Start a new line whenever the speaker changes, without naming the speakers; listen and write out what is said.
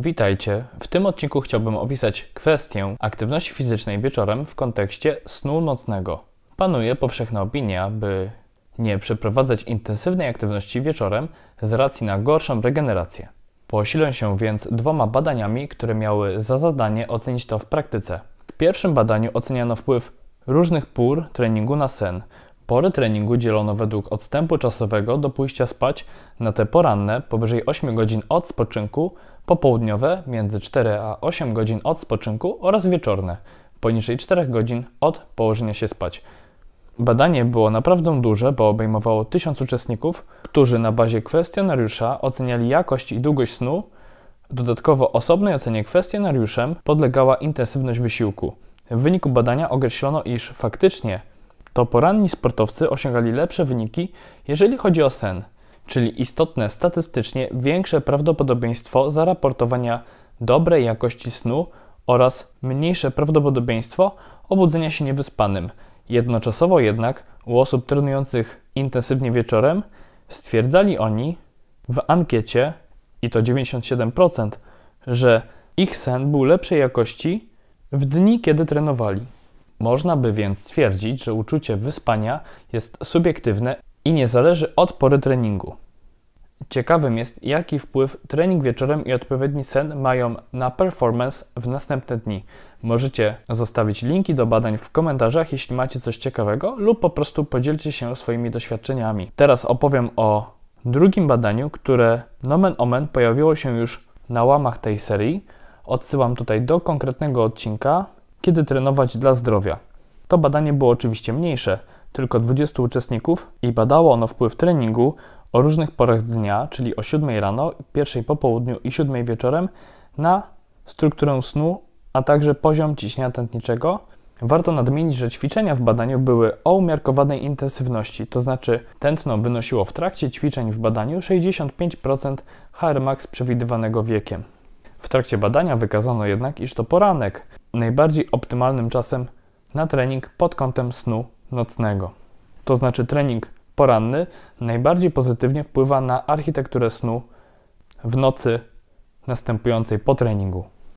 Witajcie! W tym odcinku chciałbym opisać kwestię aktywności fizycznej wieczorem w kontekście snu nocnego. Panuje powszechna opinia, by nie przeprowadzać intensywnej aktywności wieczorem z racji na gorszą regenerację. Posilę się więc dwoma badaniami, które miały za zadanie ocenić to w praktyce. W pierwszym badaniu oceniano wpływ różnych pór treningu na sen, Pory treningu dzielono według odstępu czasowego do pójścia spać na te poranne powyżej 8 godzin od spoczynku, popołudniowe między 4 a 8 godzin od spoczynku oraz wieczorne poniżej 4 godzin od położenia się spać. Badanie było naprawdę duże, bo obejmowało 1000 uczestników, którzy na bazie kwestionariusza oceniali jakość i długość snu. Dodatkowo osobnej ocenie kwestionariuszem podlegała intensywność wysiłku. W wyniku badania określono, iż faktycznie to poranni sportowcy osiągali lepsze wyniki, jeżeli chodzi o sen, czyli istotne statystycznie większe prawdopodobieństwo zaraportowania dobrej jakości snu oraz mniejsze prawdopodobieństwo obudzenia się niewyspanym. Jednoczasowo jednak u osób trenujących intensywnie wieczorem stwierdzali oni w ankiecie, i to 97%, że ich sen był lepszej jakości w dni, kiedy trenowali. Można by więc stwierdzić, że uczucie wyspania jest subiektywne i nie zależy od pory treningu. Ciekawym jest, jaki wpływ trening wieczorem i odpowiedni sen mają na performance w następne dni. Możecie zostawić linki do badań w komentarzach, jeśli macie coś ciekawego, lub po prostu podzielcie się swoimi doświadczeniami. Teraz opowiem o drugim badaniu, które nomen omen pojawiło się już na łamach tej serii. Odsyłam tutaj do konkretnego odcinka, kiedy trenować dla zdrowia? To badanie było oczywiście mniejsze, tylko 20 uczestników i badało ono wpływ treningu o różnych porach dnia, czyli o 7 rano, 1 po południu i 7 wieczorem, na strukturę snu, a także poziom ciśnienia tętniczego. Warto nadmienić, że ćwiczenia w badaniu były o umiarkowanej intensywności, to znaczy tętno wynosiło w trakcie ćwiczeń w badaniu 65% HR max przewidywanego wiekiem. W trakcie badania wykazano jednak, iż to poranek najbardziej optymalnym czasem na trening pod kątem snu nocnego. To znaczy trening poranny najbardziej pozytywnie wpływa na architekturę snu w nocy następującej po treningu.